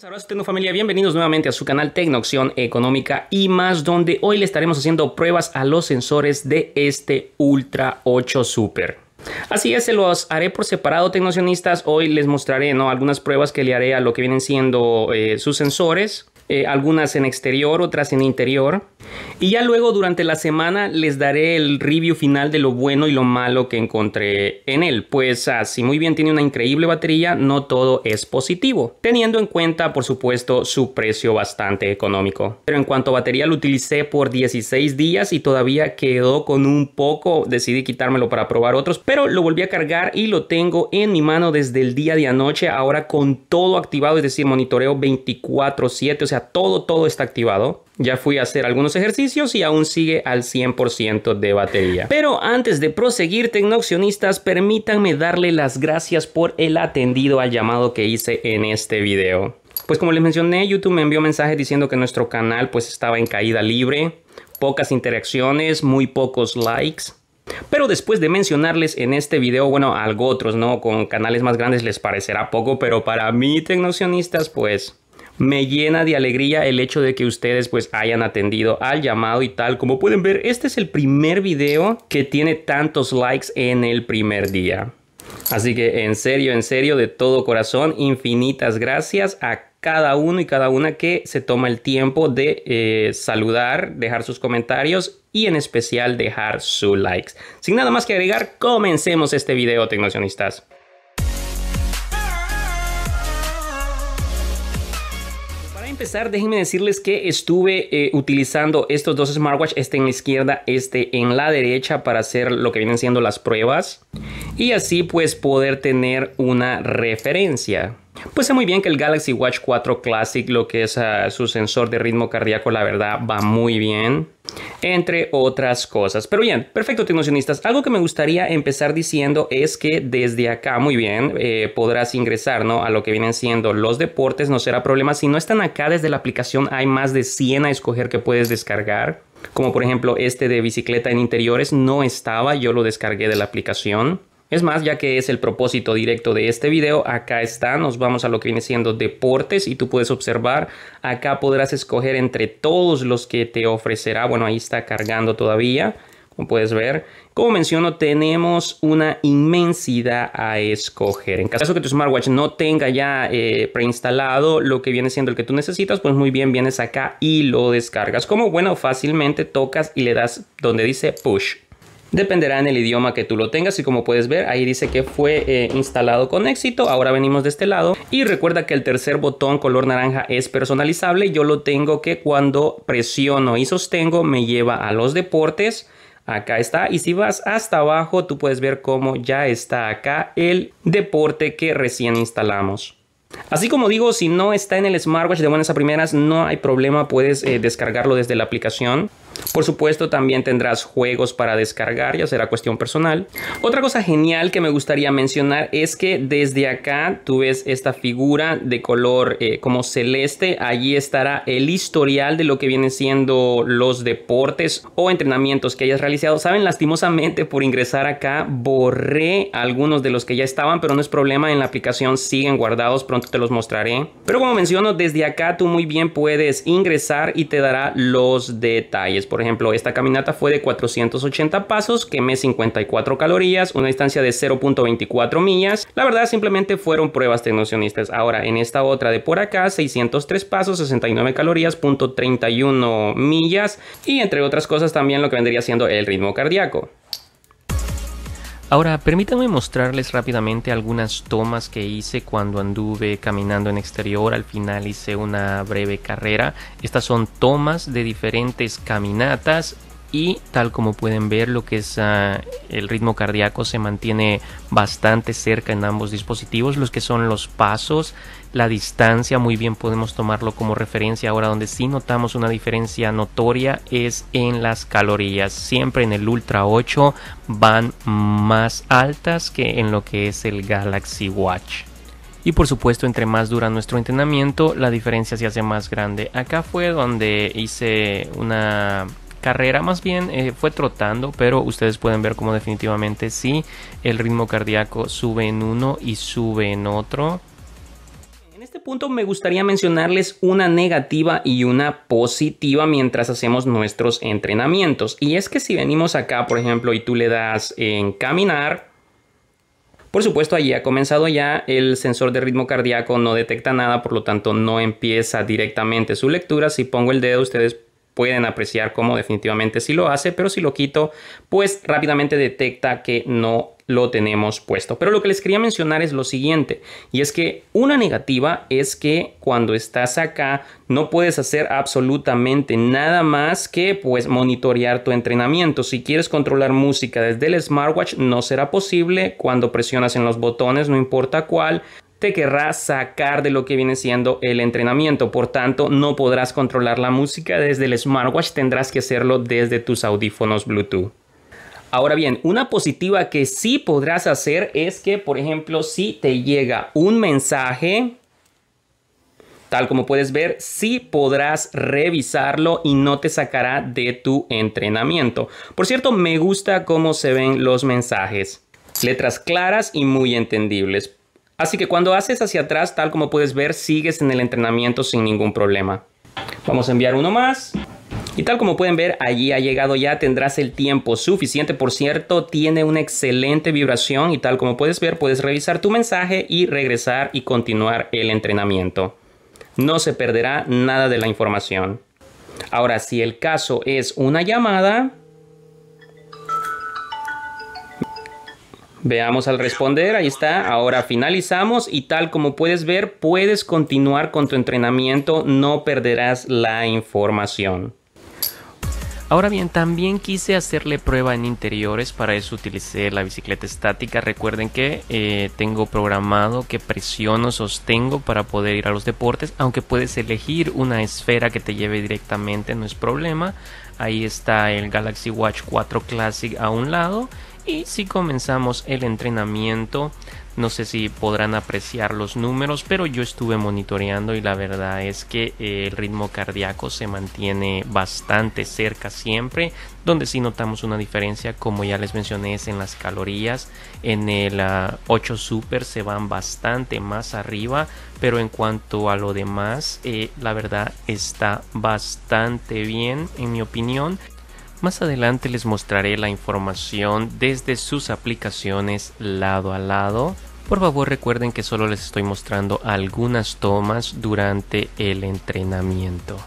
Saludos, Tecnofamilia, Familia, bienvenidos nuevamente a su canal Tecnocción Económica y más, donde hoy le estaremos haciendo pruebas a los sensores de este Ultra 8 Super. Así es, se los haré por separado, tecnocionistas. Hoy les mostraré ¿no? algunas pruebas que le haré a lo que vienen siendo eh, sus sensores, eh, algunas en exterior, otras en interior. Y ya luego durante la semana les daré el review final de lo bueno y lo malo que encontré en él, pues así muy bien tiene una increíble batería, no todo es positivo, teniendo en cuenta por supuesto su precio bastante económico. Pero en cuanto a batería lo utilicé por 16 días y todavía quedó con un poco, decidí quitármelo para probar otros, pero lo volví a cargar y lo tengo en mi mano desde el día de anoche, ahora con todo activado, es decir, monitoreo 24/7, o sea, todo, todo está activado. Ya fui a hacer algunos ejercicios y aún sigue al 100% de batería. Pero antes de proseguir, tecnoccionistas permítanme darle las gracias por el atendido al llamado que hice en este video. Pues como les mencioné, YouTube me envió mensajes diciendo que nuestro canal pues estaba en caída libre, pocas interacciones, muy pocos likes. Pero después de mencionarles en este video, bueno, algo otros, ¿no? Con canales más grandes les parecerá poco, pero para mí, tecnocionistas, pues me llena de alegría el hecho de que ustedes pues hayan atendido al llamado y tal. Como pueden ver, este es el primer video que tiene tantos likes en el primer día. Así que en serio, en serio, de todo corazón, infinitas gracias a cada uno y cada una que se toma el tiempo de eh, saludar, dejar sus comentarios y en especial dejar su likes. Sin nada más que agregar, comencemos este video, tecnocionistas. empezar, déjenme decirles que estuve eh, utilizando estos dos smartwatch, este en la izquierda, este en la derecha, para hacer lo que vienen siendo las pruebas y así pues poder tener una referencia. Pues sé muy bien que el Galaxy Watch 4 Classic, lo que es ah, su sensor de ritmo cardíaco, la verdad va muy bien entre otras cosas. Pero bien, perfecto, tecnocionistas. Algo que me gustaría empezar diciendo es que desde acá, muy bien, eh, podrás ingresar ¿no? a lo que vienen siendo los deportes, no será problema. Si no están acá desde la aplicación, hay más de 100 a escoger que puedes descargar. Como por ejemplo este de bicicleta en interiores, no estaba, yo lo descargué de la aplicación. Es más, ya que es el propósito directo de este video, acá está, nos vamos a lo que viene siendo deportes y tú puedes observar, acá podrás escoger entre todos los que te ofrecerá, bueno, ahí está cargando todavía, como puedes ver. Como menciono, tenemos una inmensidad a escoger. En caso que tu smartwatch no tenga ya eh, preinstalado lo que viene siendo el que tú necesitas, pues muy bien, vienes acá y lo descargas. Como bueno, fácilmente tocas y le das donde dice push dependerá en el idioma que tú lo tengas y como puedes ver ahí dice que fue eh, instalado con éxito ahora venimos de este lado y recuerda que el tercer botón color naranja es personalizable yo lo tengo que cuando presiono y sostengo me lleva a los deportes acá está y si vas hasta abajo tú puedes ver cómo ya está acá el deporte que recién instalamos Así como digo, si no está en el smartwatch de buenas a primeras, no hay problema, puedes eh, descargarlo desde la aplicación. Por supuesto, también tendrás juegos para descargar, ya será cuestión personal. Otra cosa genial que me gustaría mencionar es que desde acá tú ves esta figura de color eh, como celeste. Allí estará el historial de lo que vienen siendo los deportes o entrenamientos que hayas realizado. Saben, lastimosamente por ingresar acá borré algunos de los que ya estaban, pero no es problema, en la aplicación siguen guardados te los mostraré. Pero como menciono, desde acá tú muy bien puedes ingresar y te dará los detalles. Por ejemplo, esta caminata fue de 480 pasos, quemé 54 calorías, una distancia de 0.24 millas. La verdad simplemente fueron pruebas tecnocionistas. Ahora, en esta otra de por acá, 603 pasos, 69 calorías, 31 millas y entre otras cosas también lo que vendría siendo el ritmo cardíaco. Ahora, permítanme mostrarles rápidamente algunas tomas que hice cuando anduve caminando en exterior. Al final hice una breve carrera. Estas son tomas de diferentes caminatas y tal como pueden ver lo que es ah, el ritmo cardíaco se mantiene bastante cerca en ambos dispositivos los que son los pasos la distancia muy bien podemos tomarlo como referencia ahora donde sí notamos una diferencia notoria es en las calorías siempre en el ultra 8 van más altas que en lo que es el galaxy watch y por supuesto, entre más dura nuestro entrenamiento, la diferencia se hace más grande. Acá fue donde hice una carrera más bien eh, fue trotando, pero ustedes pueden ver cómo definitivamente sí, el ritmo cardíaco sube en uno y sube en otro. En este punto me gustaría mencionarles una negativa y una positiva mientras hacemos nuestros entrenamientos. Y es que si venimos acá, por ejemplo, y tú le das en caminar, por supuesto, allí ha comenzado ya, el sensor de ritmo cardíaco no detecta nada, por lo tanto no empieza directamente su lectura. Si pongo el dedo, ustedes pueden apreciar cómo definitivamente si lo hace, pero si lo quito, pues rápidamente detecta que no lo tenemos puesto. Pero lo que les quería mencionar es lo siguiente, y es que una negativa es que cuando estás acá no puedes hacer absolutamente nada más que pues monitorear tu entrenamiento. Si quieres controlar música desde el smartwatch no será posible cuando presionas en los botones, no importa cuál te querrá sacar de lo que viene siendo el entrenamiento. Por tanto, no podrás controlar la música desde el smartwatch, tendrás que hacerlo desde tus audífonos Bluetooth. Ahora bien, una positiva que sí podrás hacer es que, por ejemplo, si te llega un mensaje, tal como puedes ver, sí podrás revisarlo y no te sacará de tu entrenamiento. Por cierto, me gusta cómo se ven los mensajes. Letras claras y muy entendibles. Así que cuando haces hacia atrás, tal como puedes ver, sigues en el entrenamiento sin ningún problema. Vamos a enviar uno más. Y tal como pueden ver, allí ha llegado ya, tendrás el tiempo suficiente. Por cierto, tiene una excelente vibración y tal como puedes ver, puedes revisar tu mensaje y regresar y continuar el entrenamiento. No se perderá nada de la información. Ahora, si el caso es una llamada, Veamos al responder, ahí está, ahora finalizamos y tal como puedes ver, puedes continuar con tu entrenamiento, no perderás la información. Ahora bien, también quise hacerle prueba en interiores, para eso utilicé la bicicleta estática. Recuerden que eh, tengo programado que presiono, sostengo para poder ir a los deportes, aunque puedes elegir una esfera que te lleve directamente, no es problema. Ahí está el Galaxy Watch 4 Classic a un lado y si comenzamos el entrenamiento, no sé si podrán apreciar los números, pero yo estuve monitoreando y la verdad es que eh, el ritmo cardíaco se mantiene bastante cerca siempre. Donde sí notamos una diferencia, como ya les mencioné, es en las calorías. En el 8 ah, Super se van bastante más arriba, pero en cuanto a lo demás, eh, la verdad está bastante bien, en mi opinión. Más adelante les mostraré la información desde sus aplicaciones lado a lado. Por favor recuerden que solo les estoy mostrando algunas tomas durante el entrenamiento.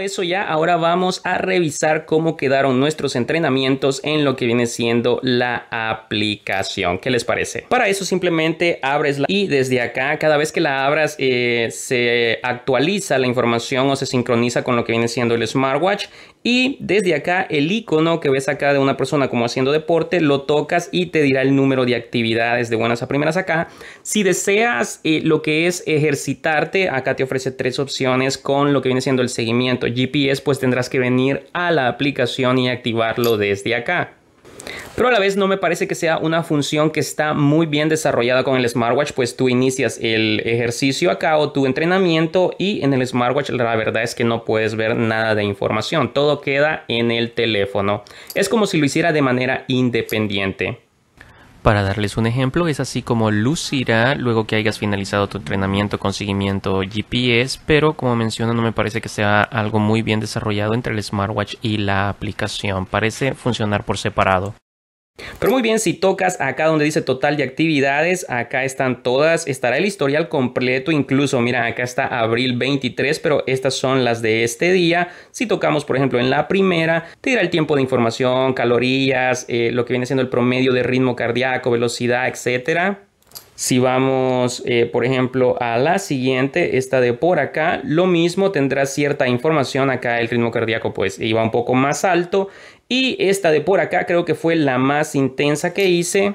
eso ya, ahora vamos a revisar cómo quedaron nuestros entrenamientos en lo que viene siendo la aplicación. ¿Qué les parece? Para eso simplemente abres y desde acá cada vez que la abras eh, se actualiza la información o se sincroniza con lo que viene siendo el smartwatch y desde acá el icono que ves acá de una persona como haciendo deporte lo tocas y te dirá el número de actividades de buenas a primeras acá. Si deseas eh, lo que es ejercitarte, acá te ofrece tres opciones con lo que viene siendo el seguimiento GPS pues tendrás que venir a la aplicación y activarlo desde acá. Pero a la vez no me parece que sea una función que está muy bien desarrollada con el smartwatch, pues tú inicias el ejercicio acá o tu entrenamiento y en el smartwatch la verdad es que no puedes ver nada de información, todo queda en el teléfono. Es como si lo hiciera de manera independiente. Para darles un ejemplo, es así como lucirá luego que hayas finalizado tu entrenamiento con seguimiento GPS, pero como menciono no me parece que sea algo muy bien desarrollado entre el smartwatch y la aplicación, parece funcionar por separado. Pero muy bien, si tocas acá donde dice total de actividades, acá están todas, estará el historial completo, incluso, mira, acá está abril 23, pero estas son las de este día. Si tocamos, por ejemplo, en la primera, te dirá el tiempo de información, calorías, eh, lo que viene siendo el promedio de ritmo cardíaco, velocidad, etcétera. Si vamos, eh, por ejemplo, a la siguiente, esta de por acá, lo mismo tendrá cierta información. Acá el ritmo cardíaco pues iba un poco más alto. Y esta de por acá creo que fue la más intensa que hice.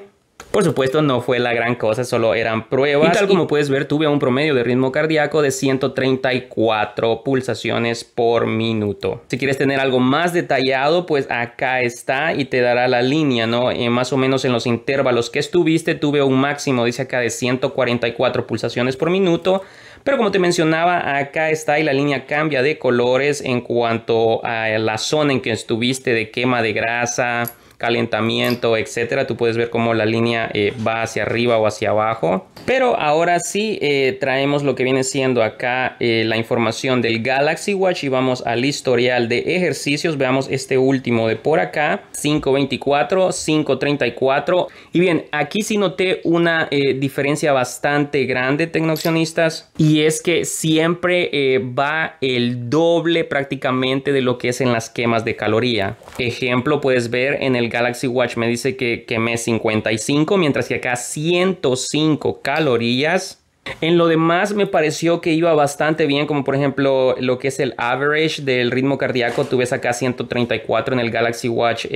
Por supuesto no fue la gran cosa, solo eran pruebas. Y tal como puedes ver, tuve un promedio de ritmo cardíaco de 134 pulsaciones por minuto. Si quieres tener algo más detallado, pues acá está y te dará la línea, ¿no? Eh, más o menos en los intervalos que estuviste, tuve un máximo, dice acá, de 144 pulsaciones por minuto pero como te mencionaba, acá está y la línea cambia de colores en cuanto a la zona en que estuviste de quema de grasa, calentamiento, etcétera. Tú puedes ver cómo la línea eh, va hacia arriba o hacia abajo. Pero ahora sí eh, traemos lo que viene siendo acá eh, la información del Galaxy Watch y vamos al historial de ejercicios. Veamos este último de por acá, 524, 534. Y bien, aquí sí noté una diferencia bastante grande, tecnocionistas y es que siempre va el doble prácticamente de lo que es en las quemas de caloría. Ejemplo, puedes ver en el Galaxy Watch me dice que quemé 55, mientras que acá 105 calorías en lo demás me pareció que iba bastante bien, como por ejemplo lo que es el average del ritmo cardíaco, tú ves acá 134 en el Galaxy Watch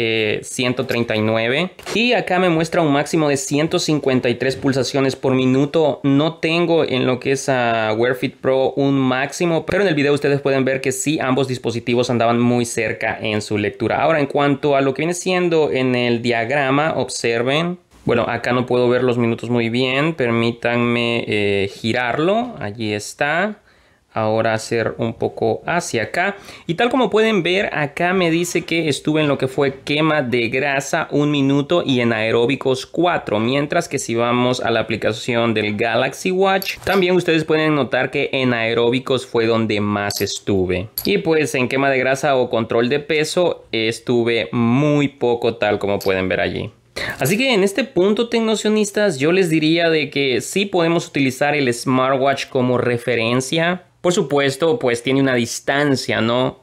139 eh, y acá me muestra un máximo de 153 pulsaciones por minuto. No tengo en lo que es a WearFit Pro un máximo, pero en el video ustedes pueden ver que sí ambos dispositivos andaban muy cerca en su lectura. Ahora en cuanto a lo que viene siendo en el diagrama, observen bueno, acá no puedo ver los minutos muy bien. Permítanme eh, girarlo. Allí está. Ahora hacer un poco hacia acá. Y tal como pueden ver, acá me dice que estuve en lo que fue quema de grasa un minuto y en aeróbicos 4. Mientras que si vamos a la aplicación del Galaxy Watch, también ustedes pueden notar que en aeróbicos fue donde más estuve. Y pues en quema de grasa o control de peso estuve muy poco tal como pueden ver allí. Así que en este punto, tecnocionistas, yo les diría de que sí podemos utilizar el smartwatch como referencia. Por supuesto, pues tiene una distancia, ¿no?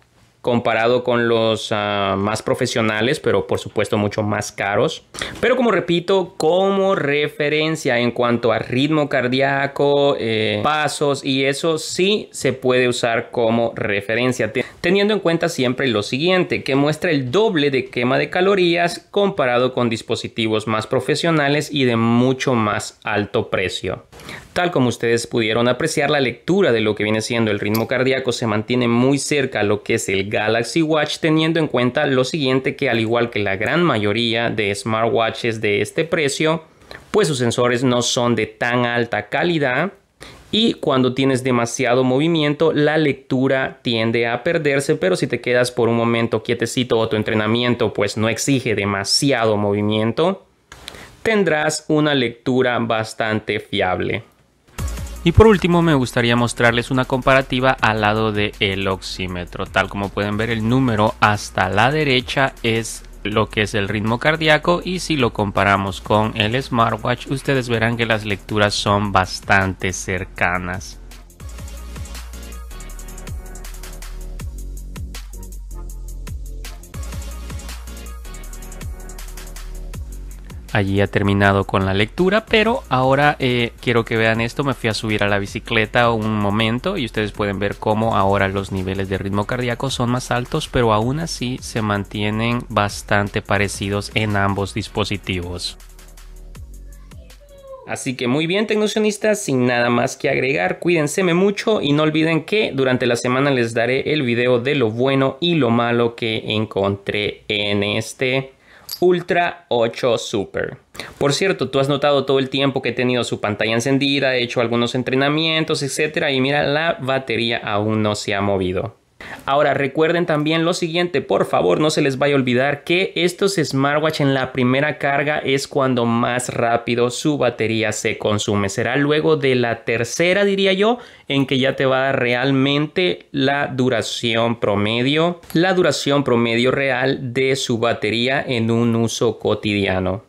comparado con los ah, más profesionales, pero por supuesto mucho más caros. Pero como repito, como referencia en cuanto a ritmo cardíaco, eh, pasos y eso sí se puede usar como referencia, teniendo en cuenta siempre lo siguiente, que muestra el doble de quema de calorías comparado con dispositivos más profesionales y de mucho más alto precio. Tal como ustedes pudieron apreciar, la lectura de lo que viene siendo el ritmo cardíaco se mantiene muy cerca a lo que es el Galaxy Watch, teniendo en cuenta lo siguiente que al igual que la gran mayoría de smartwatches de este precio, pues sus sensores no son de tan alta calidad y cuando tienes demasiado movimiento la lectura tiende a perderse pero si te quedas por un momento quietecito o tu entrenamiento pues no exige demasiado movimiento tendrás una lectura bastante fiable. Y por último me gustaría mostrarles una comparativa al lado del oxímetro. Tal como pueden ver el número hasta la derecha es lo que es el ritmo cardíaco y si lo comparamos con el smartwatch ustedes verán que las lecturas son bastante cercanas. Allí ha terminado con la lectura, pero ahora eh, quiero que vean esto. Me fui a subir a la bicicleta un momento y ustedes pueden ver cómo ahora los niveles de ritmo cardíaco son más altos, pero aún así se mantienen bastante parecidos en ambos dispositivos. Así que muy bien, tecnocionistas, sin nada más que agregar, cuídense mucho y no olviden que durante la semana les daré el video de lo bueno y lo malo que encontré en este Ultra 8 Super. Por cierto, tú has notado todo el tiempo que he tenido su pantalla encendida, he hecho algunos entrenamientos, etcétera, y mira, la batería aún no se ha movido. Ahora recuerden también lo siguiente, por favor no se les vaya a olvidar que estos smartwatch en la primera carga es cuando más rápido su batería se consume. Será luego de la tercera diría yo en que ya te va a dar realmente la duración promedio, la duración promedio real de su batería en un uso cotidiano.